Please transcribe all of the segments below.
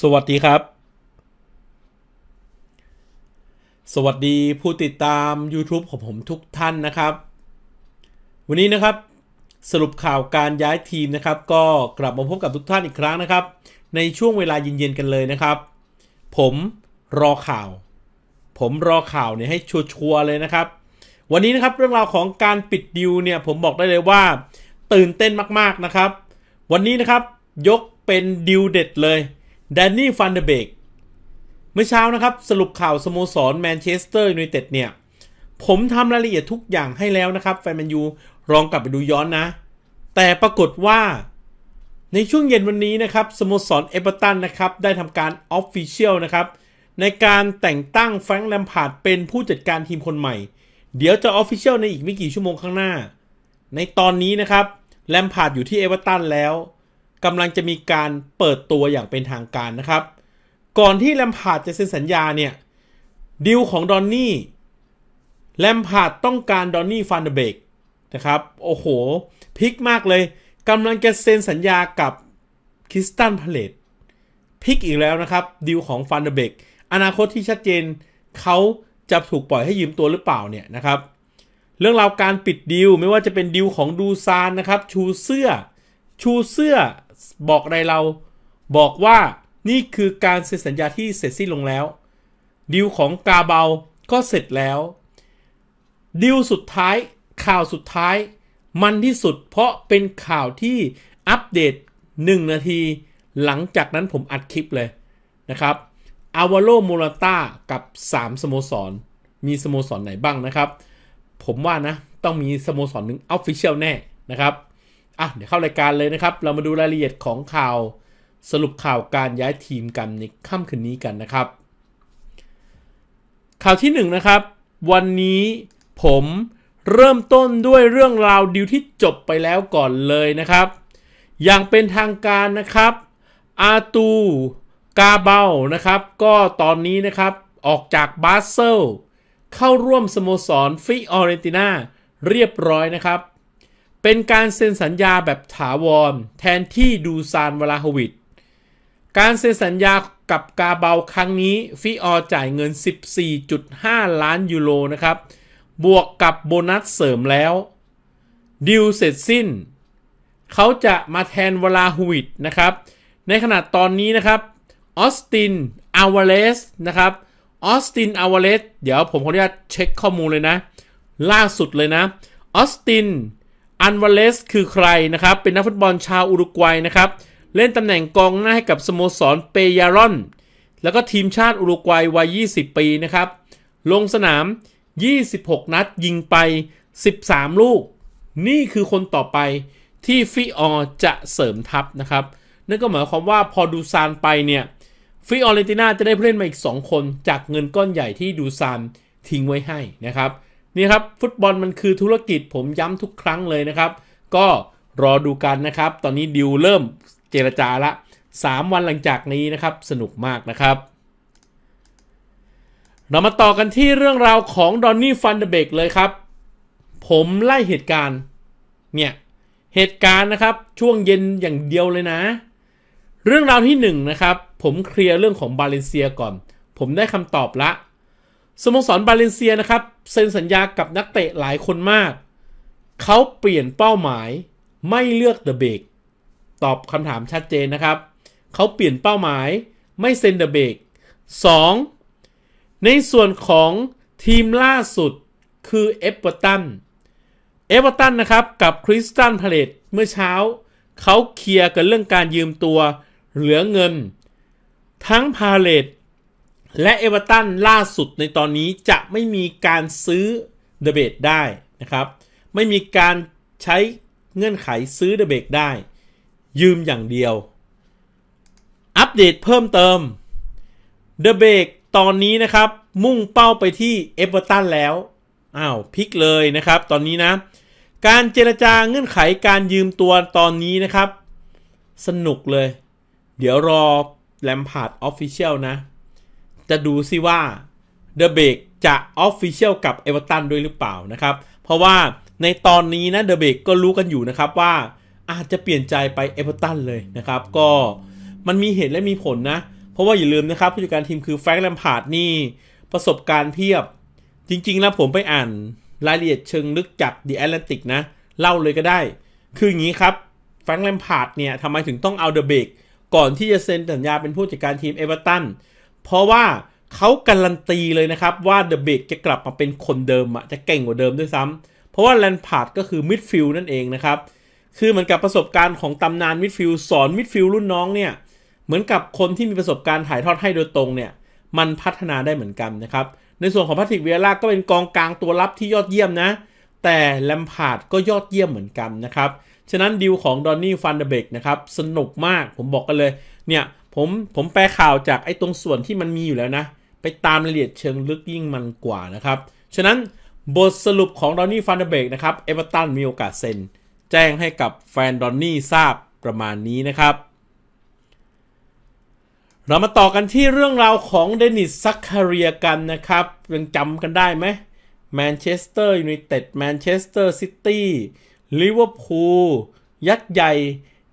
สวัสดีครับ สวัสดีผู้ติดตาม YouTube ของผมทุกท่านนะครับ วันนี้นะครับสรุปข่าวการย้ายทีมนะครับ ก็กลับมาพบกับทุกท่านอีกครั้งนะครับ ในช่วงเวลาเย็นๆกันเลยนะครับ ผมรอข่าว ผมรอข่าวเนี่ยให้ชัวร์เลยนะครับ วันนี้นะครับเรื่องราวของการปิดดิวเนี่ยผมบอกได้เลยว่า ตื่นเต้นมากๆนะครับ วันนี้นะครับยกเป็นดิวเด็ดเลยแดนนี่ฟันเดเบกเมื่อเช้านะครับสรุปข่าว สโมสร แมนเชสเตอร์ยูไนเต็ดเนี่ย ผมทำรายละเอียดทุกอย่างให้แล้วนะครับ แฟนแมนยูลองกลับไปดูย้อนนะ แต่ปรากฏว่า ในช่วงเย็นวันนี้นะครับ สโมสร เอเบอร์ตันนะครับ ได้ทำการออฟฟิเชียลนะครับ ในการแต่งตั้งแฟรงค์ แลมพาร์ดเป็นผู้จัดการทีมคนใหม่เดี๋ยวจะออฟฟิเชียลในอีกไม่กี่ชั่วโมงข้างหน้า ในตอนนี้นะครับแลมพาร์ดอยู่ที่เอเวอร์ตันแล้วกำลังจะมีการเปิดตัวอย่างเป็นทางการนะครับ ก่อนที่แลมพาร์ดจะเซ็นสัญญาเนี่ยดิวของดอนนี่แลมพาร์ดต้องการดอนนี่ฟานเดเบกนะครับโอ้โห พิกมากเลยกำลังจะเซ็นสัญญากับคริสตันพาเลตพิกอีกแล้วนะครับดิวของฟานเดเบกอนาคตที่ชัดเจนเขาจะถูกปล่อยให้ยืมตัวหรือเปล่าเนี่ยนะครับ เรื่องราวการปิดดิวไม่ว่าจะเป็นดิวของดูซานนะครับชูเสื้อ ชูเสื้อบอกอะไรเราบอกว่านี่คือการเซ็นสัญญาที่เสร็จสิ้นลงแล้วดิวของกาเบาก็เสร็จแล้วดิวสุดท้าย ข่าวสุดท้าย มันที่สุดเพราะเป็นข่าวที่อัปเดต 1 นาทีหลังจากนั้นผมอัดคลิปเลยนะครับอาวาโลมูรต้ากับ 3 สโมสร มีสโมสรไหนบ้างนะครับ ผมว่านะต้องมีสโมสรหนึ่งออฟฟิเชียลแน่นะครับ่ะ เดี๋ยวเข้ารายการเลยนะครับ เรามาดูรายละเอียดของข่าวสรุปข่าวการย้ายทีมกันในค่ำคืนนี้กันนะครับ ข่าวที่1นนะครับวันนี้ผมเริ่มต้นด้วยเรื่องราวดิวที่จบไปแล้วก่อนเลยนะครับอย่างเป็นทางการนะครับอาตูกาเบลนะครับ ก็ตอนนี้นะครับออกจากบาสเซลเข้าร่วมสโมสรฟิออเรนติน่าเรียบร้อยนะครับเป็นการเซ็นสัญญาแบบถาวรแทนที่ดูซานวลาฮวิด การเซ็นสัญญากับกาเบาครั้งนี้ฟิออจ่ายเงิน 14.5 ล้านยูโรนะครับ บวกกับโบนัสเสริมแล้วดิวเสร็จสิ้น เขาจะมาแทนวลาฮวิดนะครับ ในขณะตอนนี้นะครับออสตินอาวาเลสนะครับออสตินอาวาเลสเดี๋ยวผมขออนุญาตเช็คข้อมูลเลยนะ ล่าสุดเลยนะออสตินอันวาเลสคือใครนะครับ เป็นนักฟุตบอลชาวอุรุกวัยนะครับ เล่นตำแหน่งกองหน้าให้กับสโมสรเปยารอน แล้วก็ทีมชาติอุรุกวัยวัย 20 ปีนะครับ ลงสนาม 26 นัดยิงไป 13 ลูก นี่คือคนต่อไปที่ฟิออจะเสริมทัพนะครับ นั่นก็หมายความว่าพอดูซานไปเนี่ย ฟิออเรนติน่าจะได้ผู้เล่นมาอีก 2 คนจากเงินก้อนใหญ่ที่ดูซานทิ้งไว้ให้นะครับนี่ครับฟุตบอลมันคือธุรกิจผมย้ำทุกครั้งเลยนะครับ ก็รอดูกันนะครับตอนนี้ดิวเริ่มเจรจาละ 3 วันหลังจากนี้นะครับสนุกมากนะครับ เรามาต่อกันที่เรื่องราวของดอนนี่ฟันเดเบกเลยครับ ผมไล่เหตุการณ์เนี่ยเหตุการณ์นะครับช่วงเย็นอย่างเดียวเลยนะ เรื่องราวที่ 1นนะครับผมเคลียร์เรื่องของบาเลนเซียก่อน ผมได้คำตอบละสโมสร บาเลนเซีย นะครับ เซ็นสัญญากับนักเตะหลายคนมากเขาเปลี่ยนเป้าหมายไม่เลือกเดอะเบกตอบคำถามชัดเจนนะครับเขาเปลี่ยนเป้าหมายไม่เซ็นเดอะเบก 2. ในส่วนของทีมล่าสุดคือเอเวอร์ตันเอเวอร์ตันนะครับ กับคริสตันพาเลตเมื่อเช้า เขาเคลียร์กันเรื่องการยืมตัวเหลือเงิน ทั้งพาเลตและเอเวอร์ตันล่าสุดในตอนนี้จะไม่มีการซื้อเดเบตได้นะครับ ไม่มีการใช้เงื่อนไขซื้อเดเบตได้ ยืมอย่างเดียว อัปเดตเพิ่มเติมเดเบกตอนนี้นะครับ มุ่งเป้าไปที่เอเวอร์ตันแล้ว อ้าวพลิกเลยนะครับตอนนี้นะ การเจรจาเงื่อนไขการยืมตัวตอนนี้นะครับ สนุกเลย เดี๋ยวรอแลมพาร์ดออฟฟิเชียลนะจะดูซิว่าเดอะเบกจะออฟฟิเชียลกับเอเวอร์ตันด้วยหรือเปล่านะครับ เพราะว่าในตอนนี้นะเดอะเบกก็รู้กันอยู่นะครับว่าอาจจะเปลี่ยนใจไปเอเวอร์ตันเลยนะครับ ก็มันมีเหตุและมีผลนะ เพราะว่าอย่าลืมนะครับ ผู้จัดการทีมคือแฟรงค์แลมพาร์ดนี่ประสบการณ์เพียบ จริง ๆ แล้วผมไปอ่านรายละเอียดเชิงลึกจากเดอะแอตแลนติกนะ เล่าเลยก็ได้ คืออย่างนี้ครับแฟรงค์แลมพาร์ดเนี่ยทำไมถึงต้องเอาเดอะเบกก่อนที่จะเซ็นสัญญาเป็นผู้จัดการทีมเอเวอร์ตันเพราะว่าเขาการันตีเลยนะครับ ว่าเดอะเบกจะกลับมาเป็นคนเดิมอะจะเก่งกว่าเดิมด้วยซ้ำเพราะว่าแลนพาร์ดก็คือมิดฟิลด์นั่นเองนะครับ คือเหมือนกับประสบการณ์ของตำนานมิดฟิลด์สอนมิดฟิลด์รุ่นน้องเนี่ย เหมือนกับคนที่มีประสบการณ์ถ่ายทอดให้โดยตรงเนี่ยมันพัฒนาได้เหมือนกันนะครับ ในส่วนของพาติกเวียร่าก็เป็นกองกลางตัวรับที่ยอดเยี่ยมนะ แต่แลมพาร์ดก็ยอดเยี่ยมเหมือนกันนะครับฉะนั้นดิวของดอนนี่ฟันเดเบกนะครับสนุกมากผมบอกกันเลยเนี่ยผม ผมแปลข่าวจากไอ้ตรงส่วนที่มันมีอยู่แล้วนะ ไปตามรายละเอียดเชิงลึกยิ่งมันกว่านะครับ ฉะนั้นบทสรุปของดอนนี่ฟันเดเบกนะครับ เอเวอร์ตันมีโอกาสเซ็นแจ้งให้กับแฟนดอนนี่ทราบประมาณนี้นะครับ เรามาต่อกันที่เรื่องราวของเดนิสซักคาเรียกันนะครับยังจำกันได้ไหมแมนเชสเตอร์ยูไนเต็ดแมนเชสเตอร์ซิตี้ลิเวอร์พูลยักษ์ใหญ่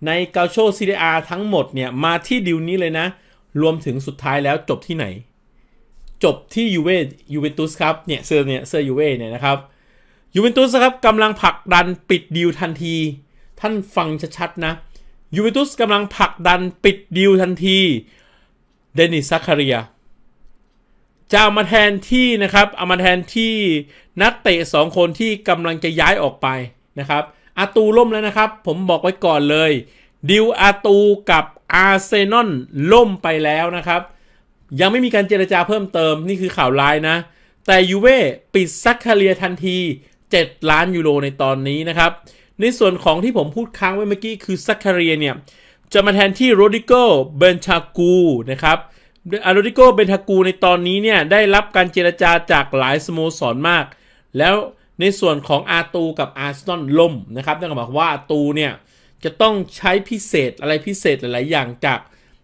ในเกาโชซีเรียทั้งหมดเนี่ย มาที่ดิวนี้เลยนะ รวมถึงสุดท้ายแล้วจบที่ไหน จบที่ยูเวยูเวนตุสครับเนี่ยเสื้อเนี่ยเสื้อยูเวเนี่ยนะครับยูเวนตุสครับกำลังผลักดันปิดดิวทันที ท่านฟังชัดๆนะยูเวนตุสกำลังผลักดันปิดดิวทันทีเดนิสซาคาเรียจะามาแทนที่นะครับเอามาแทนที่นักเตะ2 คนที่กำลังจะย้ายออกไปนะครับอาตูล่มแล้วนะครับ ผมบอกไว้ก่อนเลยดิวอาตูกับอาร์เซนอลล่มไปแล้วนะครับ ยังไม่มีการเจรจาเพิ่มเติมนี่คือข่าวร้ายนะ แต่ยูเว่ปิดซักคาเรียทันที 7 ล้านยูโรในตอนนี้นะครับ ในส่วนของที่ผมพูดค้างไว้เมื่อกี้คือซักคาเรียเนี่ย จะมาแทนที่โรดิโกเบนชากูนะครับโรดิโกเบนชากูในตอนนี้เนี่ยได้รับการเจรจาจากหลายสโมสรมากแล้วในส่วนของ อาตูกับอาร์ซนอลล่มนะครับนั่นหมายความว่าอาตูเนี่ยจะต้องใช้พิเศษอะไรพิเศษหลายๆอย่างจาก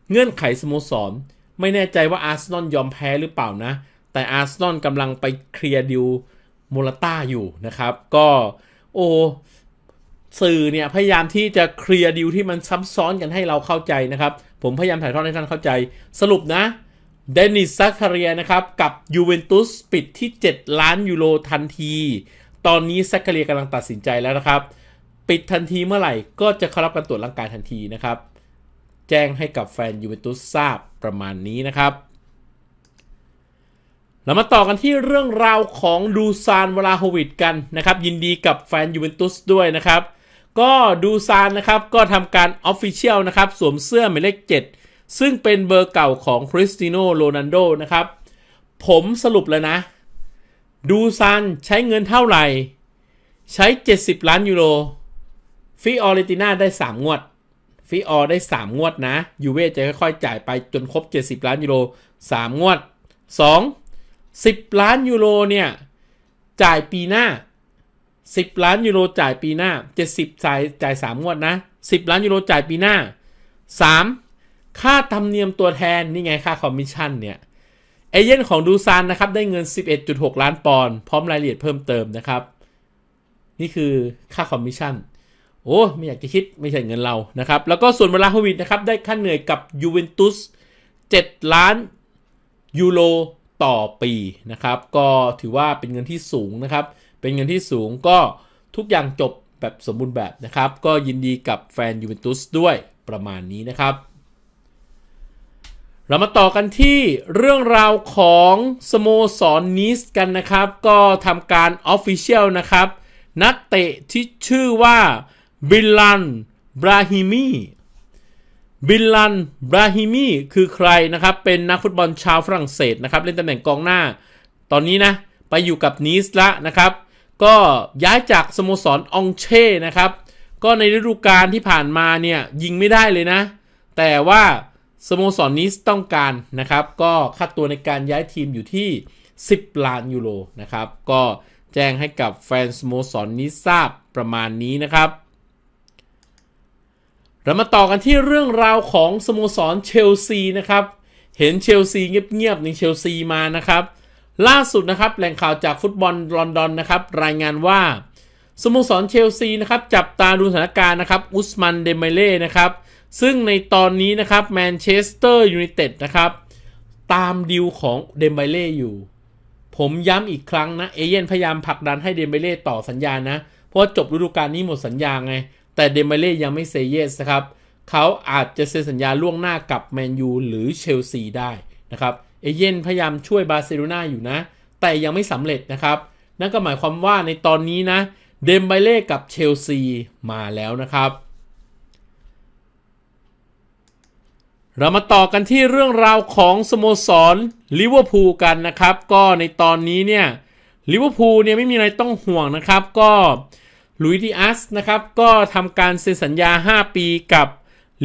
เงื่อนไขสโมสร ไม่แน่ใจว่า อาร์ซนอลยอมแพ้หรือเปล่านะ แต่อาร์ซนอลกำลังไปเคลียร์ดิวมูลต้าอยู่นะครับ ก็โอ้สื่อเนี่ยพยายามที่จะเคลียร์ดิวที่มันซับซ้อนกันให้เราเข้าใจนะครับ ผมพยายามถ่ายทอดให้ท่านเข้าใจ สรุปนะ เดนิสซาคาเรียนะครับกับยูเวนตุสปิดที่ 7 ล้านยูโรทันทีตอนนี้แซคคาเรียกำลังตัดสินใจแล้วนะครับ ปิดทันทีเมื่อไหร่ก็จะเข้ารับการตรวจร่างกายทันทีนะครับ แจ้งให้กับแฟนยูเวนตุสทราบประมาณนี้นะครับเรามาต่อกันที่เรื่องราวของดูซานเวลาโควิดกันนะครับ ยินดีกับแฟนยูเวนตุสด้วยนะครับ ก็ดูซานนะครับก็ทำการออฟฟิเชียลนะครับ สวมเสื้อหมายเลข7ซึ่งเป็นเบอร์เก่าของคริสติโนโรนันโดนะครับผมสรุปแล้วนะดูซันใช้เงินเท่าไหร่ใช้ 70 ล้านยูโรฟิออเรติน่าได้ 3 งวดฟิออได้ 3 งวดนะยูเว่จะค่อย ๆจ่ายไปจนครบ 70 ล้านยูโร3งวด 2 10 ล้านยูโรเนี่ยจ่ายปีหน้า 10ล้านยูโรจ่ายปีหน้า 70 จ่ายจ่าย3งวดนะ10ล้านยูโรจ่ายปีหน้า3ค่าธรรมเนียมตัวแทนนี่ไงค่าคอมมิชชั่นเนี่ยเอเย่นของดูซานนะครับ ได้เงิน 11.6 ล้านปอนด์พร้อมรายละเอียดเพิ่มเติมนะครับ นี่คือค่าคอมมิชชั่น โอ้ไม่อยากจะคิดไม่ใช่เงินเรานะครับ แล้วก็ส่วนเวลาฮวิดนะครับได้ค่าเหนื่อยกับยูเวนตุส 7 ล้านยูโรต่อปีนะครับ ก็ถือว่าเป็นเงินที่สูงนะครับ เป็นเงินที่สูงก็ทุกอย่างจบแบบสมบูรณ์แบบนะครับ ก็ยินดีกับแฟนยูเวนตุสด้วยประมาณนี้นะครับเรามาต่อกันที่เรื่องราวของสโมสรนนิสกันนะครับ ก็ทำการออฟฟิเชียลนะครับ นักเตะที่ชื่อว่าบิลลันบราฮิมีบิลลันบราฮิมีคือใครนะครับ เป็นนักฟุตบอลชาวฝรั่งเศสนะครับ เล่นตำแหน่งกองหน้า ตอนนี้นะ ไปอยู่กับนีสละนะครับ ก็ย้ายจากสโมสรองเช่นะครับ ก็ในฤดูกาลที่ผ่านมาเนี่ย ยิงไม่ได้เลยนะ แต่ว่าสโมสรนนี้ต้องการนะครับ ก็ค่าตัวในการย้ายทีมอยู่ที่ 10ล้านยูโรนะครับ ก็แจ้งให้กับแฟนสโมสรนนี้ทราบประมาณนี้นะครับเรามาต่อกันที่เรื่องราวของสโมสรเชลซีนะครับ เห็นเชลซีเงียบๆในเชลซีมานะครับ ล่าสุดนะครับ แหล่งข่าวจากฟุตบอลลอนดอนนะครับ รายงานว่าสโมสรเชลซีนะครับจับตาดูสถานการณ์นะครับอุสมันเดมเล่นะครับซึ่งในตอนนี้นะครับแมนเชสเตอร์ยูไนเต็ดนะครับ ตามดิวของเดมไบเล่อยู่ ผมย้ำอีกครั้งนะเอเย่นพยายามผลักดันให้เดมไบเล่ต่อสัญญานะ เพราะจบฤดูกาลนี้หมดสัญญาไง แต่เดมไบเล่ยังไม่เซเยสนะครับ เขาอาจจะเซ็นสัญญาล่วงหน้ากับแมนยูหรือเชลซีได้นะครับเอเย่นพยายามช่วยบาร์เซโลนาอยู่นะ แต่ยังไม่สำเร็จนะครับ นั่นก็หมายความว่าในตอนนี้นะเดมไบเล่กับเชลซีมาแล้วนะครับเรามาต่อกันที่เรื่องราวของ สโมสรลิเวอร์พูลกันนะครับ ก็ในตอนนี้เนี่ยลิเวอร์พูลเนี่ยไม่มีอะไรต้องห่วงนะครับ ก็ลุยดิอัสนะครับก็ทำการเซ็นสัญญา 5 ปีกับ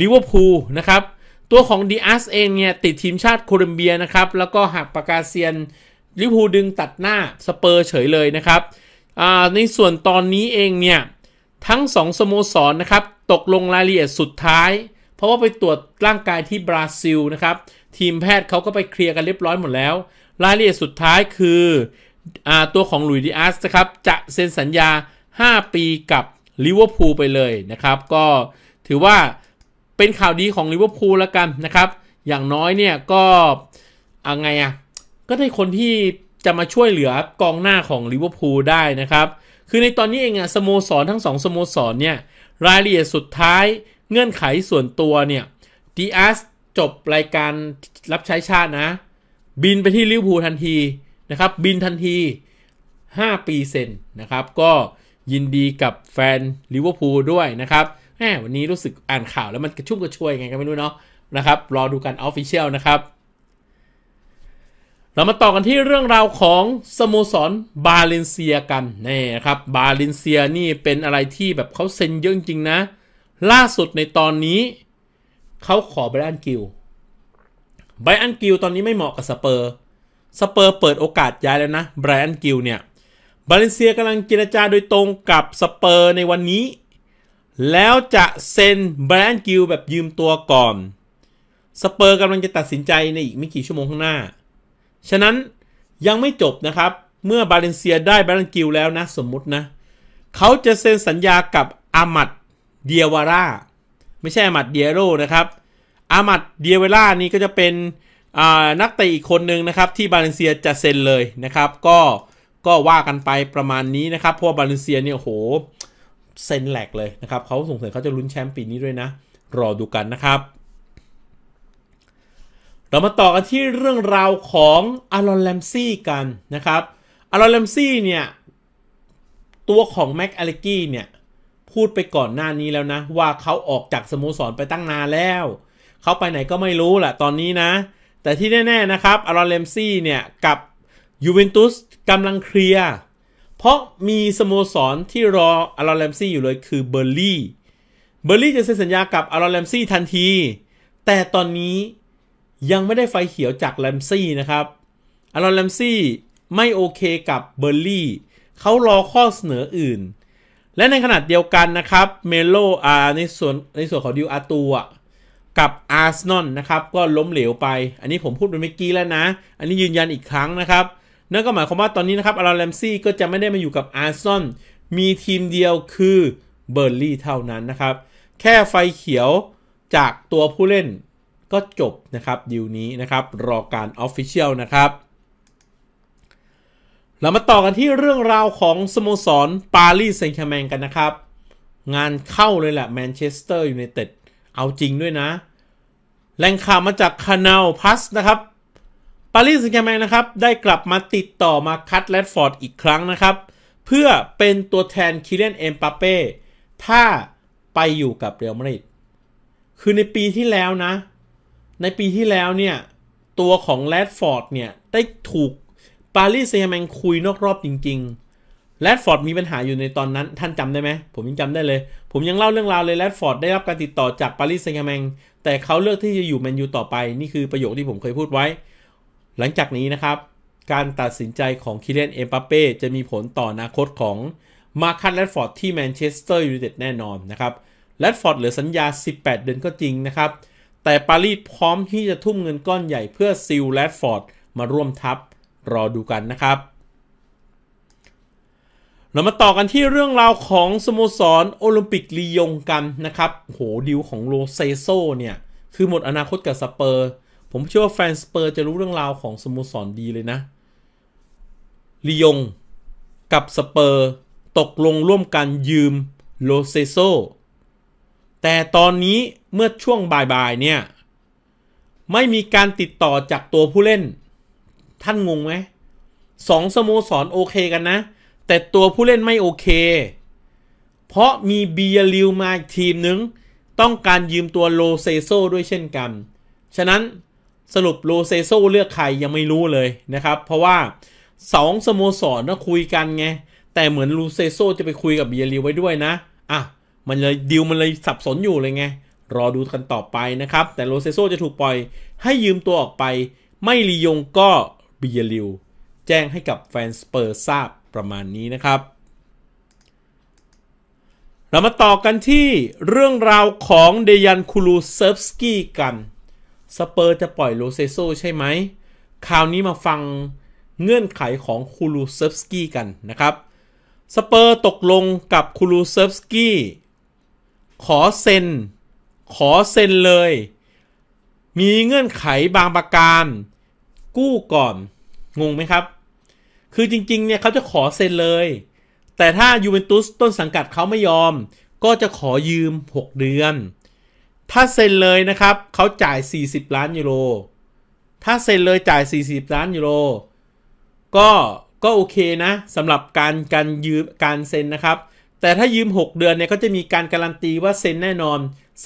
ลิเวอร์พูลนะครับตัวของดิอัสเองเนี่ย ติดทีมชาติโคลอมเบียนะครับแล้วก็หักปากกาเซียนลิเวอร์พูลดึงตัดหน้าสเปอร์เฉยเลยนะครับในส่วนตอนนี้เองเนี่ย ทั้ง 2สโมสรนนะครับตกลงรายละเอียดสุดท้ายเพราะว่าไปตรวจร่างกายที่บราซิลนะครับทีมแพทย์เขาก็ไปเคลียร์กันเรียบร้อยหมดแล้วรายละเอียดสุดท้ายคืออตัวของลุยดิอาสนะครับจะเซ็นสัญญา 5 ปีกับลิเวอร์พูลไปเลยนะครับ ก็ถือว่าเป็นข่าวดีของลิเวอร์พูลแล้วกันนะครับอย่างน้อยเนี่ยก็อะไงอะ่ะก็ได้คนที่จะมาช่วยเหลือกองหน้าของลิเวอร์พูลได้นะครับคือในตอนนี้เองอะสโมสรทั้งสองสโมสรเนี่ยรายละเอียดสุดท้ายเงื่อนไขส่วนตัว เนี่ยดีอาสจบรายการรับใช้ชาตินะ บินไปที่ลิเวอร์พูลทันทีนะครับบินทันที 5 ปีเซ็นนะครับก็ยินดีกับแฟนลิเวอร์พูลด้วยนะครับแหมวันนี้รู้สึกอ่านข่าวแล้วมันกระชุ่มกระชวยไงก็ไม่รู้เนาะ นะครับรอดูกันออฟฟิเชียลนะครับ เรามาต่อกันที่เรื่องราวของ สโมสรบาเลนเซียกันนี่นะครับบาเลนเซียนี่เป็นอะไรที่แบบเขาเซ็นเยอะจริงนะล่าสุดในตอนนี้เขาขอไบรอันกิลไบรอันกิลตอนนี้ไม่เหมาะกับสเปอร์ สเปอร์เปิดโอกาสย้ายแล้วนะไบรอันกิลเนี่ย บาเลนเซียกำลังเจรจาโดยตรงกับสเปอร์ในวันนี้ แล้วจะเซ็นไบรอันกิลแบบยืมตัวก่อน สเปอร์กำลังจะตัดสินใจในอีกไม่กี่ชั่วโมงข้างหน้า ฉะนั้นยังไม่จบนะครับ เมื่อบาเลนเซียได้ไบรอันกิลแล้วนะสมมุตินะเขาจะเซ็นสัญญากับอามัดเดียวาร่าไม่ใช่อามัดเดียโรนะครับอามัดเดียเวล่านี้ก็จะเป็นนักเตะอีกคนนึงนะครับ ที่บาเลนเซียจะเซ็นเลยนะครับก็ก็ว่ากันไปประมาณนี้นะครับ เพราะบาเลนเซียเนี่ยโหเซ็นแหลกเลยนะครับเขาสงสัยเขาจะลุ้นแชมป์ปีนี้ด้วยนะ รอดูกันนะครับเรามาต่อกันที่เรื่องราวของอารอนแลมซี่กันนะครับอารอนแลมซี่เนี่ยตัวของแม็กอเลกี้เนี่ยพูดไปก่อนหน้านี้แล้วนะ ว่าเขาออกจากสโมสรไปตั้งนานแล้ว เขาไปไหนก็ไม่รู้แหละตอนนี้นะ แต่ที่แน่ๆนะครับอารอนเลมซี่เนี่ยกับยูเวนตุสกำลังเคลียร์ เพราะมีสโมสรที่รออารอนเลมซี่อยู่เลยคือเบอร์ลี่เบอร์ลี่จะเซ็นสัญญากับอารอนแลมซี่ทันที แต่ตอนนี้ยังไม่ได้ไฟเขียวจากแลมซี่นะครับอารอนแลมซี่ไม่โอเคกับเบอร์ลี่เขารอข้อเสนออื่นและในขณะเดียวกันนะครับ เมโลอาในส่วนในส่วนของดิวอาตูวกับอาร์ซนอลนะครับ ก็ล้มเหลวไป อันนี้ผมพูดไปเมื่อกี้แล้วนะ อันนี้ยืนยันอีกครั้งนะครับนั่นก็หมายความว่าตอนนี้นะครับอาร์แลมซี่ก็จะไม่ได้มาอยู่กับอาร์ซนอลมีทีมเดียวคือเบอร์ลี่เท่านั้นนะครับ แค่ไฟเขียวจากตัวผู้เล่นก็จบนะครับดีลนี้นะครับ รอการออฟฟิเชียลนะครับเรามาต่อกันที่เรื่องราวของ สโมสร ปารีสแซงต์แชร์แมงกันนะครับ งานเข้าเลยแหละแมนเชสเตอร์ยูไนเต็ดเอาจริงด้วยนะแหล่งข่าวมาจากคานาลพัสนะครับ ปารีสแซงต์แชร์แมงนะครับ ได้กลับมาติดต่อมาคัดแรดฟอร์ดอีกครั้งนะครับ เพื่อเป็นตัวแทนคิเลนเอ็มปาเป้ ถ้าไปอยู่กับเรอัลมาดริดคือในปีที่แล้วนะ ในปีที่แล้วเนี่ย ตัวของแรดฟอร์ดเนี่ยได้ถูกปารีสเซต์แมงคุยนอกรอบจริง ๆ แรดฟอร์ดมีปัญหาอยู่ในตอนนั้น ท่านจำได้ไหม ผมยังจำได้เลย ผมยังเล่าเรื่องราวเลย แรดฟอร์ดได้รับการติดต่อจากปารีสเซต์แมง แต่เขาเลือกที่จะอยู่แมนยูต่อไป นี่คือประโยคที่ผมเคยพูดไว้ หลังจากนี้นะครับ การตัดสินใจของคิเลนเอ็มปาเป้จะมีผลต่ออนาคตของมาคันแรดฟอร์ดที่แมนเชสเตอร์ยูไนเต็ดแน่นอนนะครับ แรดฟอร์ดเหลือสัญญา 18 เดือนก็จริงนะครับ แต่ปารีสพร้อมที่จะทุ่มเงินก้อนใหญ่เพื่อซิลแรดฟอร์ดมาร่วมทัพรอดูกันนะครับ เรามาต่อกันที่เรื่องราวของสโมสรโอลิมปิกลียงกันนะครับ โหดิวของโลเซโซเนี่ย คือหมดอนาคตกับสเปอร์ ผมเชื่อว่าแฟนสเปอร์จะรู้เรื่องราวของสโมสรดีเลยนะ ลียงกับสเปอร์ ตกลงร่วมกันยืมโลเซโซแต่ตอนนี้เมื่อช่วงบ่ายๆ เนี่ย ไม่มีการติดต่อจากตัวผู้เล่นท่านงงไหม สองสโมสรโอเคกันนะ แต่ตัวผู้เล่นไม่โอเค เพราะมีเบียริวมาทีมหนึ่งต้องการยืมตัวโลเซโซด้วยเช่นกัน ฉะนั้นสรุปโลเซโซเลือกใครยังไม่รู้เลยนะครับ เพราะว่าสองสโมสรน่คุยกันไง แต่เหมือนโลเซโซจะไปคุยกับเบียริวไว้ด้วยนะ อ่ะ มันเลยดิวมันเลยสับสนอยู่เลยไง รอดูกันต่อไปนะครับ แต่โลเซโซจะถูกปล่อย ให้ยืมตัวออกไป ไม่ลียงก็บียริวแจ้งให้กับแฟนสเปอร์ทราบประมาณนี้นะครับ เรามาต่อกันที่เรื่องราวของเดยันคูลูเซฟสกี้กัน สเปอร์จะปล่อยโลเซโซใช่ไหม คราวนี้มาฟังเงื่อนไขของคูลูเซฟสกี้กันนะครับ สเปอร์ตกลงกับคูลูเซฟสกี้ขอเซ็นขอเซ็นเลย มีเงื่อนไขบางประการกู้ก่อนงงไหมครับ คือจริงๆเนี่ยเขาจะขอเซ็นเลยแต่ถ้ายูเวนตุสต้นสังกัดเขาไม่ยอมก็จะขอยืม 6 เดือน ถ้าเซ็นเลยนะครับเขาจ่าย 40ล้านยูโรถ้าเซ็นเลยจ่าย 40ล้านยูโรก็ก็โอเคนะสำหรับการการยืมการเซ็นนะครับแต่ถ้ายืม 6 เดือนเนี่ยก็จะมีการการันตีว่าเซ็นแน่นอน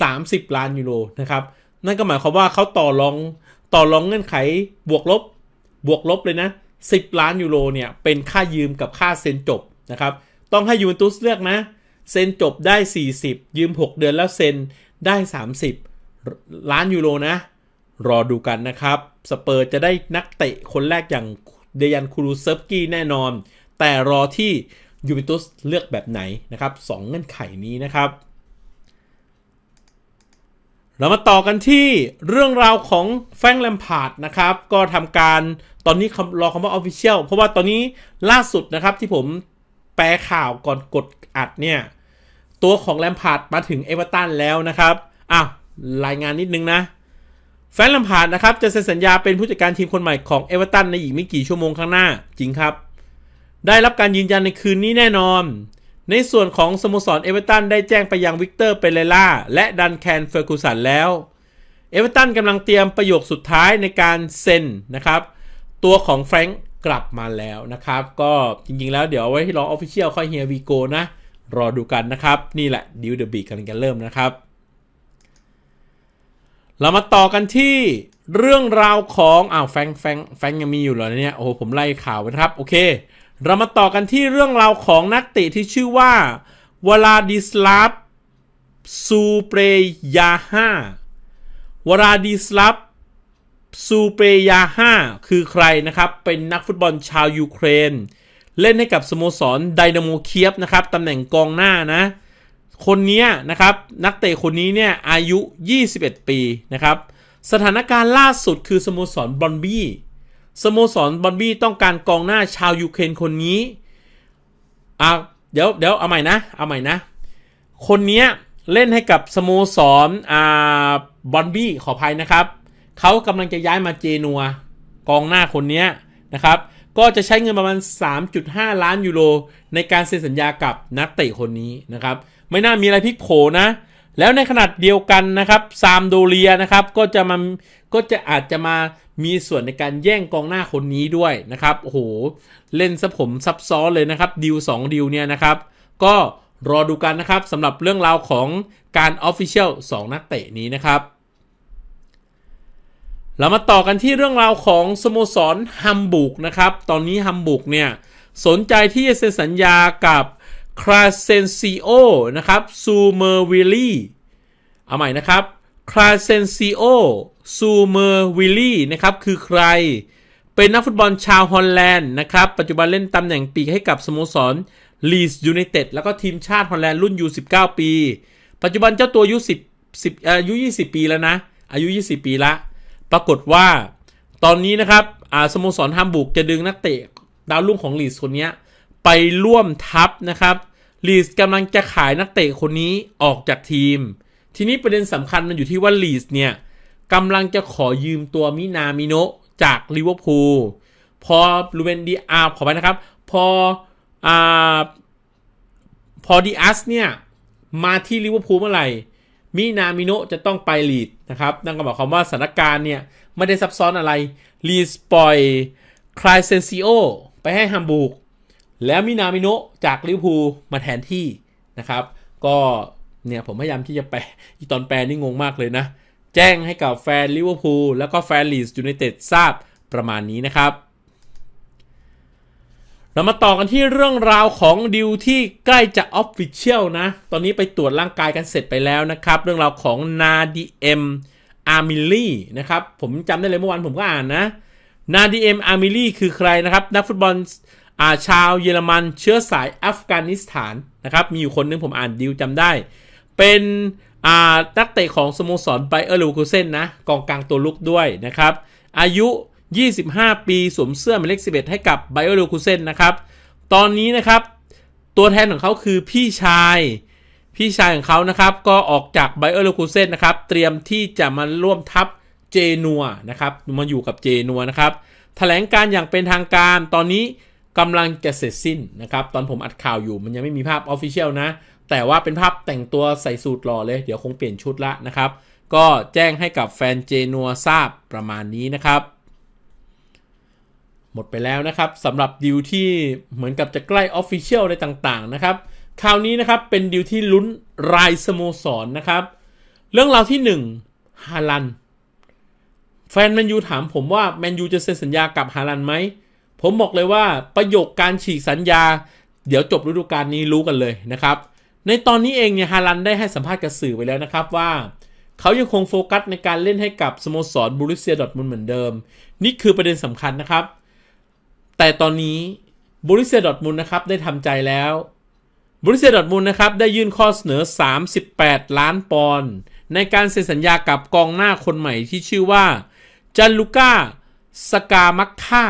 30ล้านยูโรนะครับนั่นก็หมายความว่าเขาต่อรองต่อรองเงื่อนไขบวกลบบวกลบเลยนะ 10 ล้านยูโรเนี่ยเป็นค่ายืมกับค่าเซ็นจบนะครับ ต้องให้ยูเวนตุสเลือกนะเซ็นจบได้ 40 ยืม 6 เดือนแล้วเซ็นได้ 30 ล้านยูโรนะ รอดูกันนะครับ สเปอร์จะได้นักเตะคนแรกอย่างเดยันคูรูเซฟกี้แน่นอน แต่รอที่ยูเวนตุสเลือกแบบไหนนะครับ 2 เงื่อนไขนี้นะครับเรามาต่อกันที่เรื่องราวของแฟงแลมพาร์ดนะครับ ก็ทำการตอนนี้รอคำว่า Official เพราะว่าตอนนี้ล่าสุดนะครับที่ผมแปลข่าวก่อนกดอัดเนี่ยตัวของแลมพาร์ดมาถึงเอเวอร์ตันแล้วนะครับอ้าวรายงานนิดนึงนะ แฟงแลมพาร์ดนะครับจะเซ็นสัญญาเป็นผู้จัดการทีมคนใหม่ของเอเวอร์ตันในอีกไม่กี่ชั่วโมงข้างหน้าจริงครับ ได้รับการยืนยันในคืนนี้แน่นอนในส่วนของสโมสรเอเวอเรตันได้แจ้งไปยังวิกเตอร์เปเรล่า และดันแคนเฟอร์กูสันแล้วเอเวอเรตันกำลังเตรียมประโยคสุดท้ายในการเซ็นนะครับ ตัวของแฟรงก์กลับมาแล้วนะครับ ก็จริงๆ แล้วเดี๋ยวไว้ที่รอออฟฟิเชียลค่อยเฮียวีโกนะ รอดูกันนะครับ นี่แหละดิวเดอะบีกำลังจะเริ่มนะครับ เรามาต่อกันที่เรื่องราวของอ้าวแฟงแฟงแฟงยังมีอยู่เหรอเนี่ยโอ้ผมไล่ข่าวนะครับโอเคเรามาต่อกันที่เรื่องราวของนักเตะที่ชื่อว่าวลาดิสลาฟซูเปยาห้าวลาดิสลาฟซูเปยาห้าคือใครนะครับ เป็นนักฟุตบอลชาวยูเครน เล่นให้กับสโมสรไดนาโมเคียฟนะครับ ตำแหน่งกองหน้านะคนนี้นะครับนักเตะคนนี้เนี่ยอายุ 21 ปีนะครับสถานการณ์ล่าสุดคือสโมสรบอนบี้สโมสรบอนบี้ต้องการกองหน้าชาวยูเครนคนนี้อ่ะเดี๋ยวเดี๋ยวเอาใหม่นะ เอาใหม่นะ คนนี้เล่นให้กับสโมสรอ่าบอนบี้ขออภัยนะครับ เขากำลังจะย้ายมาเจนัวกองหน้าคนนี้นะครับ ก็จะใช้เงินประมาณ 3.5 ล้านยูโรในการเซ็นสัญญากับนักเตะคนนี้นะครับ ไม่น่ามีอะไรพลิกโผนะ แล้วในขนาดเดียวกันนะครับ ซามโดเลียนะครับ ก็จะมาก็จะอาจจะมามีส่วนในการแย่งกองหน้าคนนี้ด้วยนะครับโอ้โหเล่นซะผมซับซ้อนเลยนะครับดิว2ดิวเนี่ยนะครับ ก็รอดูกันนะครับสำหรับเรื่องราวของการออฟฟิเชียลสนักเตะ นี้นะครับ เรามาต่อกันที่เรื่องราวของสโมสรฮัมบุกนะครับ ตอนนี้ฮัมบุกเนี่ยสนใจที่จะเซ็นสัญญากับคราเซนซิโอนะครับซูเมอร์วิลี่ เอาใหม่นะครับคราเซนซิโอซูเมอร์วิลลี่นะครับ คือใคร เป็นนักฟุตบอลชาวฮอลแลนด์นะครับ ปัจจุบันเล่นตำแหน่งปีกให้กับสโมสรลีสยูไนเต็ดแล้วก็ทีมชาติฮอลแลนด์รุ่นยู19ปี ปัจจุบันเจ้าตัวอายุ10 10อายุ 20 ปีแล้วนะ อายุ 20 ปีละ ปรากฏว่า ตอนนี้นะครับสโมสรฮัมบุกจะดึงนักเตะดาวรุ่งของลีสคนนี้ไปร่วมทัพนะครับ ลีสกำลังจะขายนักเตะคนนี้ออกจากทีม ทีนี้ประเด็นสำคัญมันอยู่ที่ว่าลีสเนี่ยกำลังจะขอยืมตัวมินามิโนจากลิเวอร์พูลพอลูเวนดีอาขอไปนะครับ พออ่า พอดีอัสเนี่ย มาที่ลิเวอร์พูลเมื่อไหร่มินามิโนจะต้องไปลีดนะครับ นั่นก็หมายความว่าสถานการณ์เนี่ย ไม่ได้ซับซ้อนอะไรลีสปอยคลายเซนซิโอไปให้ฮัมบูร์กแล้วมินามิโนจากลิเวอร์พูลมาแทนที่นะครับก็เนี่ยผมพยายามที่จะแปลอีตอนแปลนี่งงมากเลยนะแจ้งให้กับแฟนลิเวอร์พูลแล้วก็แฟนลีสยูไนเต็ดทราบประมาณนี้นะครับ เรามาต่อกันที่เรื่องราวของดิวที่ใกล้จะออฟฟิเชียลนะ ตอนนี้ไปตรวจร่างกายกันเสร็จไปแล้วนะครับ เรื่องราวของนาดีเอ็มอาร์มิลี่นะครับ ผมจำได้เลยเมื่อวานผมก็อ่านนะนาดีเอ็มอาร์มิลี่คือใครนะครับ นักฟุตบอลอาชาวเยอรมันเชื้อสายอัฟกานิสถานนะครับมีอยู่คนนึงผมอ่านดิวจำได้ เป็นอ่านักเตะของสโมสรไบเออร์ลูคูเซนนะกองกลางตัวลุกด้วยนะครับ อายุ 25 ปีสวมเสื้อหมายเลข 11 ให้กับไบเออร์ลูคูเซนนะครับตอนนี้นะครับตัวแทนของเขาคือพี่ชาย พี่ชายของเขานะครับก็ออกจากไบเออร์ลูคูเซนนะครับเตรียมที่จะมาร่วมทัพเจนัวนะครับมาอยู่กับเจนัวนะครับแถลงการอย่างเป็นทางการตอนนี้กำลังจะเสร็จสิ้นนะครับตอนผมอัดข่าวอยู่มันยังไม่มีภาพออฟฟิเชียลนะแต่ว่าเป็นภาพแต่งตัวใส่สูทหล่อเลย เดี๋ยวคงเปลี่ยนชุดละนะครับ ก็แจ้งให้กับแฟนเจนัวทราบประมาณนี้นะครับ หมดไปแล้วนะครับสำหรับดิวที่เหมือนกับจะใกล้ออฟฟิเชียลในต่างๆนะครับ คราวนี้นะครับเป็นดิวที่ลุ้นรายสโมสรนนะครับ เรื่องราวที่1ฮาลันแฟนแมนยูถามผมว่าแมนยูจะเซ็นสัญญากับฮาลันไหมผมบอกเลยว่าประโยคการฉีกสัญญาเดี๋ยวจบฤดูกาลนี้รู้กันเลยนะครับในตอนนี้เองเนี่ยฮารันได้ให้สัมภาษณ์กับสื่อไปแล้วนะครับว่า เขายังคงโฟกัสในการเล่นให้กับสโมสรบูริเซียดอทมุนเหมือนเดิม นี่คือประเด็นสำคัญนะครับ แต่ตอนนี้บูริเซียดอทมุนนะครับได้ทำใจแล้วบริซียดอทมูลนะครับได้ยื่นข้อเสนอ38 ล้านปอนด์ในการเซ็นสัญญากับกองหน้าคนใหม่ที่ชื่อว่าจันลูก้าสกามักค่า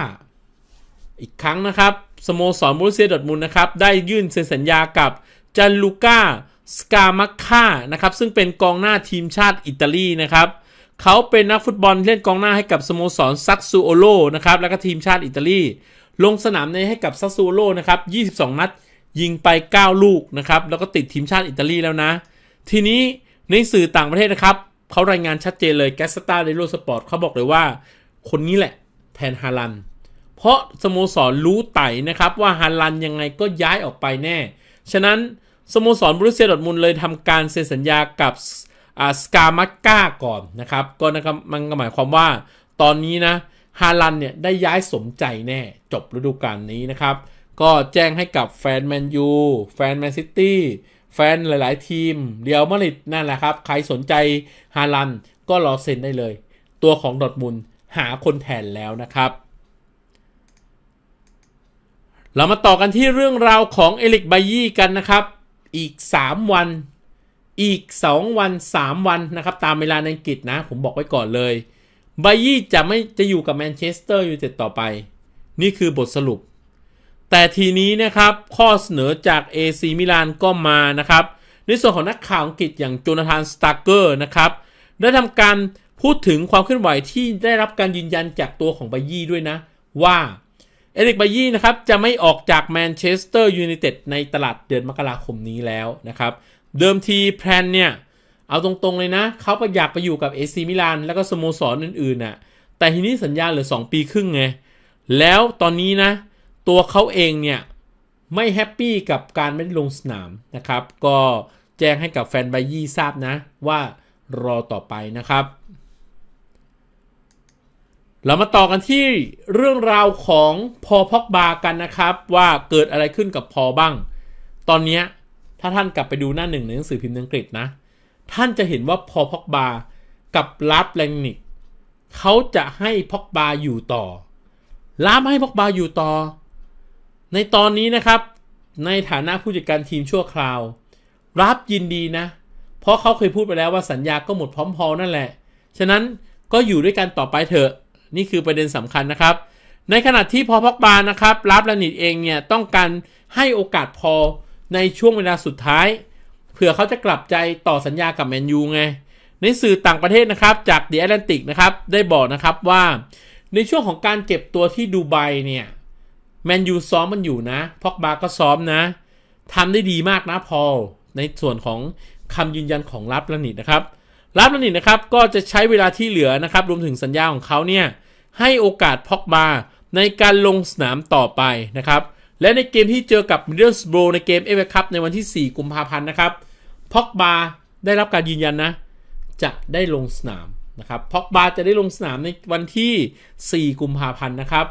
อีกครั้งนะครับสโมสรบริซียดอทมูลนะครับได้ยื่นเซ็นสัญญากับจันลูก้าสกามัคค่านะครับซึ่งเป็นกองหน้าทีมชาติอิตาลีนะครับเขาเป็นนักฟุตบอลเล่นกองหน้าให้กับสโมสรซักซูโอโลนะครับแล้วก็ทีมชาติอิตาลี ลงสนามในให้กับซักซูโอโลนะครับ22นัดยิงไป 9 ลูกนะครับแล้วก็ติดทีมชาติอิตาลีแล้วนะ ทีนี้ในสื่อต่างประเทศนะครับเขารายงานชัดเจนเลยแกสตาเดโรสปอร์ตเขาบอกเลยว่าคนนี้แหละแทนฮารัน เพราะสโมสรรู้ไต่นะครับว่าฮารันยังไงก็ย้ายออกไปแน่ฉะนั้นสโมสรบรูเซียดอทมุลเลยทำการเซ็นสัญญากับสกามักกาก่อนนะครับ ก็นะครับมันก็หมายความว่าตอนนี้นะฮาลันเนี่ยได้ย้ายสมใจแน่จบฤดูกาลนี้นะครับ ก็แจ้งให้กับแฟนแมนยูแฟนแมนซิตี้แฟนหลายๆทีมเรียวมาริดนั่นแหละครับ ใครสนใจฮาลันก็รอเซ็นได้เลย ตัวของดอทมุลหาคนแทนแล้วนะครับเรามาต่อกันที่เรื่องราวของเอลิกไบยี่กันนะครับ อีก3วัน อีก2วัน3 วันนะครับ ตามเวลาในอังกฤษนะผมบอกไว้ก่อนเลยไบยี่จะไม่จะอยู่กับแมนเชสเตอร์อยู่เต็ดต่อไป นี่คือบทสรุป แต่ทีนี้นะครับ ข้อเสนอจาก AC มิลานก็มานะครับ ในส่วนของนักข่าวอังกฤษอย่างโจนาธานสตาร์เกอร์นะครับ ได้ทำการพูดถึงความเคลื่อนไหวที่ได้รับการยืนยันจากตัวของไบยี่ด้วยนะ ว่าเอริกบายี่นะครับ จะไม่ออกจากแมนเชสเตอร์ยูไนเต็ดในตลาดเดือนมกราคมนี้แล้วนะครับ เดิมทีแพลนเนี่ย เอาตรงๆเลยนะเขาไปอยากไปอยู่กับเอซีมิลานแล้วก็สโมสรออื่นๆน่ะแต่ทีนี้สัญญาเหลือ 2 ปีครึ่งไงแล้วตอนนี้นะ ตัวเขาเองเนี่ย ไม่แฮปปี้กับการไม่ลงสนามนะครับ ก็แจ้งให้กับแฟนบายี่ทราบนะว่ารอต่อไปนะครับเรามาต่อกันที่เรื่องราวของพอพอกบากันนะครับ ว่าเกิดอะไรขึ้นกับพอบ้าง ตอนนี้ถ้าท่านกลับไปดูหน้าหนึ่งในหนังสือพิมพ์อังกฤษนะ ท่านจะเห็นว่าพอพอกบากับลาฟแลงนิกเขาจะให้พอกบาอยู่ต่อลาฟให้พอกบาอยู่ต่อ ในตอนนี้นะครับ ในฐานะผู้จัดการทีมชั่วคราวลาฟยินดีนะ เพราะเขาเคยพูดไปแล้วว่าสัญญาก็หมดพร้อมพอนั่นแหละฉะนั้นก็อยู่ด้วยกันต่อไปเถอะนี่คือประเด็นสำคัญนะครับ ในขณะที่พอพอกบานะครับ รับละนิดเองเนี่ย ต้องการให้โอกาสพอในช่วงเวลาสุดท้าย เผื่อเขาจะกลับใจต่อสัญญากับแมนยูไง ในสื่อต่างประเทศนะครับจากเดอะแอตแลนติกนะครับ ได้บอกนะครับว่า ในช่วงของการเก็บตัวที่ดูไบเนี่ยแมนยูซ้อมมันอยู่นะ พอกบาก็ซ้อมนะทำได้ดีมากนะพอในส่วนของคำยืนยันของรับลนิดนะครับรับลนิดนะครับก็จะใช้เวลาที่เหลือนะครับรวมถึงสัญญาของเขาเนี่ยให้โอกาสพ็อกบาในการลงสนามต่อไปนะครับ และในเกมที่เจอกับมิดเดิลสโบในเกมเอเวอคัพในวันที่ 4 กุมภาพันธ์นะครับพ็อกบาได้รับการยืนยันนะ จะได้ลงสนามนะครับพ็อกบาจะได้ลงสนามในวันที่ 4 กุมภาพันธ์นะครับ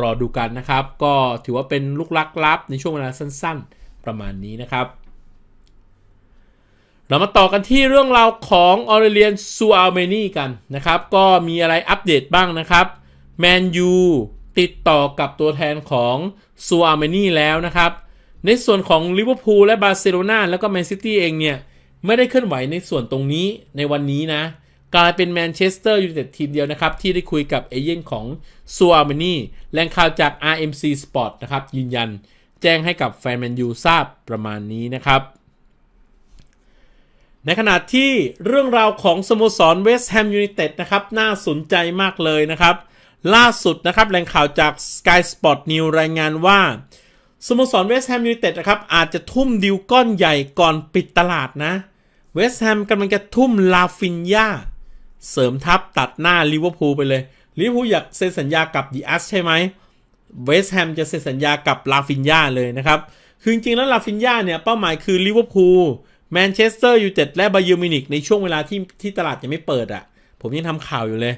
รอดูกันนะครับ ก็ถือว่าเป็นลูกลักลับในช่วงเวลาสั้นๆ ประมาณนี้นะครับเรามาต่อกันที่เรื่องราวของออเรเลียนซูอาเมนีกันนะครับ ก็มีอะไรอัปเดตบ้างนะครับแมนยูติดต่อกับตัวแทนของซูอาเมนีแล้วนะครับ ในส่วนของลิเวอร์พูลและบาร์เซโลนาแล้วก็แมนซิตี้เองเนี่ย ไม่ได้เคลื่อนไหวในส่วนตรงนี้ในวันนี้นะกลายเป็นแมนเชสเตอร์ยูไนเต็ดทีมเดียวนะครับ ที่ได้คุยกับเอเจนต์ของซูอาเมนีแหล่งข่าวจาก RMC Sport นะครับ ยืนยันแจ้งให้กับแฟนแมนยูทราบประมาณนี้นะครับในขณะที่เรื่องราวของสโมสรเวสต์แฮมยูไนเต็ดนะครับ น่าสนใจมากเลยนะครับ ล่าสุดนะครับแหล่งข่าวจาก Sky Sport News รายงานว่าสโมสรเวสต์แฮมยูไนเต็ดนะครับ อาจจะทุ่มดิวก้อนใหญ่ก่อนปิดตลาดนะเวสต์แฮมกำลังจะทุ่มลาฟินยาเสริมทัพตัดหน้าลิเวอร์พูลไปเลยลิเวอร์พูลอยากเซ็นสัญญากับดีอัสใช่ไหมเวสต์แฮมจะเซ็นสัญญากับลาฟินยาเลยนะครับ คือจริงๆแล้วลาฟินยาเนี่ยเป้าหมายคือลิเวอร์พูลแมนเชสเตอร์ยูเต็ดและบาเยอร์มิวนิกในช่วงเวลาที่ที่ตลาดยังไม่เปิดอะ่ะ ผมยังทำข่าวอยู่เลย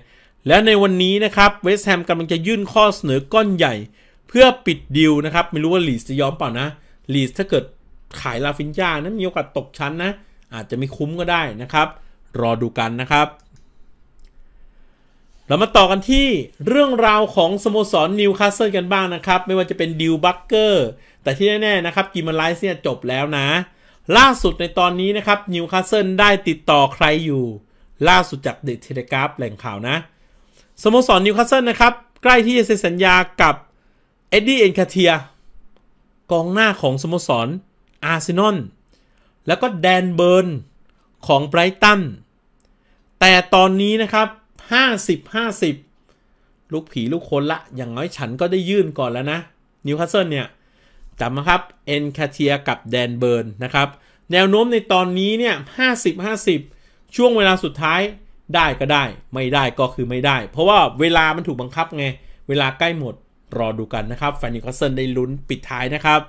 แล้วในวันนี้นะครับเวสต์แฮมกำลังจะยื่นข้อเสนอก้อนใหญ่ เพื่อปิดดิวนะครับ ไม่รู้ว่าลีสจะยอมเปล่านะลีสถ้าเกิดขายลาฟินจานั้นมีโอกาสตกชั้นนะ อาจจะไม่คุ้มก็ได้นะครับ รอดูกันนะครับ เรามาต่อกันที่เรื่องราวของสโมสรนิวคาสเซิลกันบ้างนะครับ ไม่ว่าจะเป็นดิวบัคเกอร์แต่ที่แน่ๆนะครับกิมมาไลซ์เนี่ยจบแล้วนะล่าสุดในตอนนี้นะครับนิวคาสเซิลได้ติดต่อใครอยู่ล่าสุดจากเดอะเทเลกราฟแหล่งข่าวนะสโมสรนิวคาสเซิลนะครับ ใกล้ที่จะเซ็นสัญญากับเอ็ดดี้เอ็นคาเทียกองหน้าของสโมสรอาร์เซนอลแล้วก็แดนเบิร์นของไบรตันแต่ตอนนี้นะครับ 50-50 ลูกผีลูกคนละ อย่างน้อยฉันก็ได้ยื่นก่อนแล้วนะนิวคาสเซิลเนี่ยจำนะครับ เอนคาเทียกับแดนเบิร์นนะครับ แนวโน้มในตอนนี้เนี่ย 50 50 ช่วงเวลาสุดท้ายได้ก็ได้ ไม่ได้ก็คือไม่ได้เพราะว่าเวลามันถูกบังคับไง เวลาใกล้หมดรอดูกันนะครับ แฟนนิคอสเซนได้ลุ้น ปิดท้ายนะครับ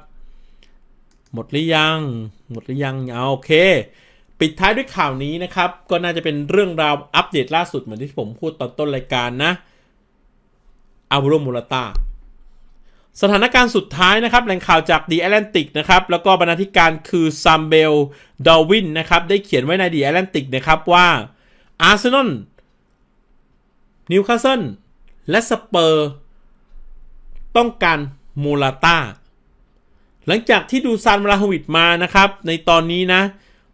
หมดหรือยัง หมดหรือยังเอาโอเค ปิดท้ายด้วยข่าวนี้นะครับ ก็น่าจะเป็นเรื่องราวอัปเดตล่าสุดเหมือนที่ผมพูดตอนต้นรายการนะอาบุโรมูลตาสถานการณ์สุดท้ายนะครับ แหล่งข่าวจาก The Atlantic นะครับ แล้วก็บรรณาธิการคือซัมเบลดอวินนะครับ ได้เขียนไว้ใน The Atlantic นะครับว่าอาร์เซนอลนิวคาสเซิลและสเปอร์ ต้องการมูลาตาหลังจากที่ดูซานมาลาฮวิดมานะครับ ในตอนนี้นะ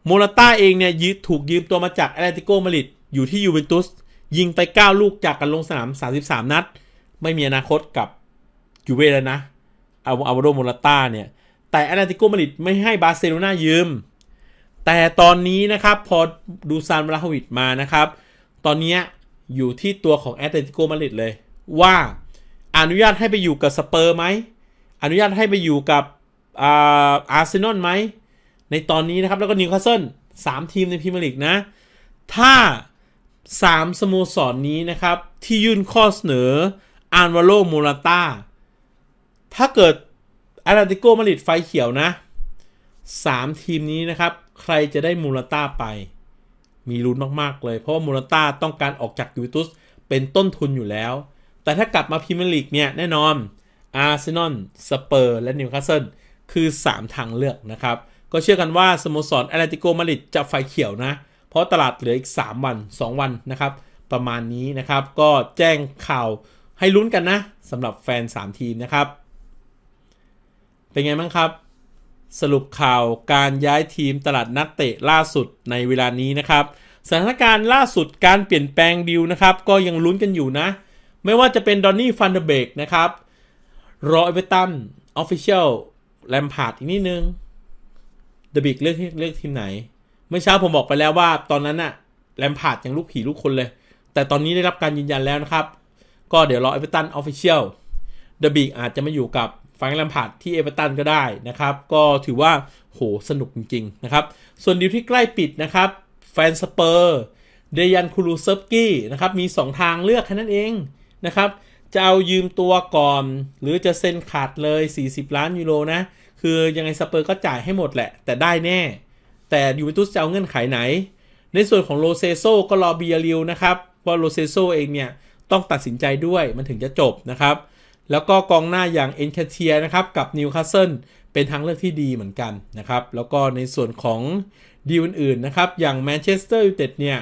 มูลาตาเองเนี่ยยืดถูกยืมตัวมาจากแอตเลติโกมาริดอยู่ที่ยูเวนตุสยิงไป 9 ลูกจากการลงสนาม 33 นัด ไม่มีอนาคตกับยูเว่แล้วนะเอาเอาโรโมลาต้าเนี่ย แต่อาเาติโก มาริดไม่ให้บาร์เซโลนายืม แต่ตอนนี้นะครับ พอดูซานบราฮวิดมา นะครับ ตอนนี้อยู่ที่ตัวของแอตเลติโก มาริดเลย ว่าอนุญาตให้ไปอยู่กับสเปอร์ไหม อนุญาตให้ไปอยู่กับอาร์เซนอลไหม ในตอนนี้นะครับ แล้วก็นิวคาสเซิลสามทีมในพรีเมียร์ลีกนะ ถ้าสามสโมสรนนี้นะครับ ที่ยื่นข้อเสนอ อานวาโลมูราต้าถ้าเกิดอาร์ติโกมาริดไฟเขียวนะ 3 ทีมนี้นะครับ ใครจะได้มูลต้าไป มีลุ้นมาก ๆ เลย เพราะว่ามูลต้าต้องการออกจากยูเวนตุสเป็นต้นทุนอยู่แล้ว แต่ถ้ากลับมาพรีเมียร์ลีกเนี่ย แน่นอนอาร์เซนอล สเปอร์และนิวคาสเซิลคือ 3 ทางเลือกนะครับ ก็เชื่อกันว่าสโมสรอารลติโกมาริดจะไฟเขียวนะ เพราะตลาดเหลืออีก 3 วัน 2 วันนะครับ ประมาณนี้นะครับ ก็แจ้งข่าวให้ลุ้นกันนะสำหรับแฟน 3 ทีมนะครับเป็นไงบ้างครับ สรุปข่าวการย้ายทีมตลาดนักเตะล่าสุดในเวลานี้นะครับ สถานการณ์ล่าสุดการเปลี่ยนแปลงดิวนะครับ ก็ยังลุ้นกันอยู่นะ ไม่ว่าจะเป็นดอนนี่ฟันเดเบกนะครับรอเอเวอตันออฟฟิเชียลแลมพาร์ดอีกนิดนึงเดบิกเลือกเลือกทีมไหน เมื่อเช้าผมบอกไปแล้วว่าตอนนั้นอะแลมพาร์ดยังลูกผีลูกคนเลย แต่ตอนนี้ได้รับการยืนยันแล้วนะครับก็เดี๋ยวรอเอเวอตันออฟฟิเชียลเดบิกอาจจะมาอยู่กับฟังแลมพาร์ดที่เอเวอรตันก็ได้นะครับ ก็ถือว่าโหสนุกจริงๆนะครับ ส่วนดิวที่ใกล้ปิดนะครับ แฟนสเปอร์ เดยันคูรูเซฟกี้นะครับ มี 2 ทางเลือกแค่นั้นเองนะครับ จะเอายืมตัวก่อน หรือจะเซ็นขาดเลย 40 ล้านยูโรนะ คือยังไงสเปอร์ก็จ่ายให้หมดแหละ แต่ได้แน่ แต่ยูเวนตุสจะเอาเงื่อนไขไหนในส่วนของโลเซโซก็รอเบียริวนะครับว่าโลเซโซเองเนี่ยต้องตัดสินใจด้วยมันถึงจะจบนะครับแล้วก็กองหน้าอย่างเอ็นคาเทียนะครับกับนิวคาสเซิลเป็นทางเลือกที่ดีเหมือนกันนะครับ แล้วก็ในส่วนของดีอื่นๆนะครับ อย่างแมนเชสเตอร์ยูไนเต็ดเนี่ย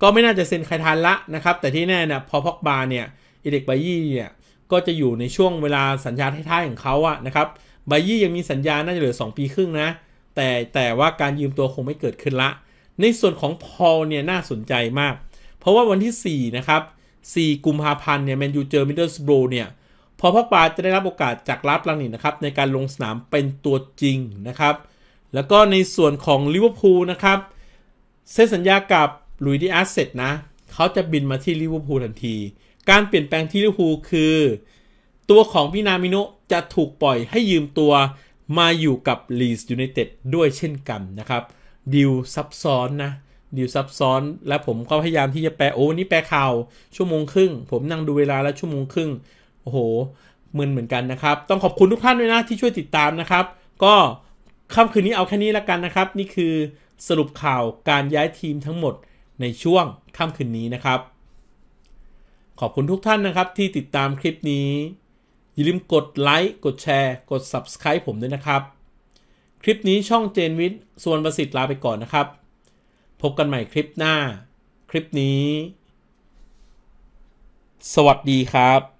ก็ไม่น่าจะเซ็นใครทันละนะครับ แต่ที่แน่นะพอพอกบาเนี่ยอิเด็กบายี่เนี่ยก็จะอยู่ในช่วงเวลาสัญญาท้ายๆของเขาอะนะครับ บายี่ยังมีสัญญาน่าจะเหลือ 2 ปีครึ่งนะ แต่แต่ว่าการยืมตัวคงไม่เกิดขึ้นละในส่วนของพอลเนี่ยน่าสนใจมาก เพราะว่าวันที่4นะครับ4กุมภาพันธ์เนี่ยแมนยูเจอมิดเดิลสโบรเนี่ยพอพอกปาจะได้รับโอกาสจากลาฟลังนิกนะครับในการลงสนามเป็นตัวจริงนะครับ แล้วก็ในส่วนของลิเวอร์พูลนะครับเซ็นสัญญากับลุยดิอาสเซร็นะ เขาจะบินมาที่ลิเวอร์พูลทันที การเปลี่ยนแปลงที่ลิเวอร์พูลคือ ตัวของพินามิโนจะถูกปล่อยให้ยืมตัวมาอยู่กับลีสยูไนเต็ดด้วยเช่นกันนะครับดิวซับซ้อนนะดิวซับซ้อนและผมก็พยายามที่จะแปลโอ้วันนี้แปลข่าวชั่วโมงครึ่งผมนั่งดูเวลาแล้วชั่วโมงครึ่งโอ้โหมึนเหมือนกันนะครับ ต้องขอบคุณทุกท่านด้วยนะที่ช่วยติดตามนะครับ ก็ค่ำคืนนี้เอาแค่นี้ละกันนะครับ นี่คือสรุปข่าวการย้ายทีมทั้งหมดในช่วงค่ำคืนนี้นะครับ ขอบคุณทุกท่านนะครับ ที่ติดตามคลิปนี้อย่าลืมกดไลค์กดแชร์กด Subscribe ผมด้วยนะครับ คลิปนี้ช่องเจนวิทย์ส่วนประสิทธิ์ลาไปก่อนนะครับ พบกันใหม่คลิปหน้า คลิปนี้ สวัสดีครับ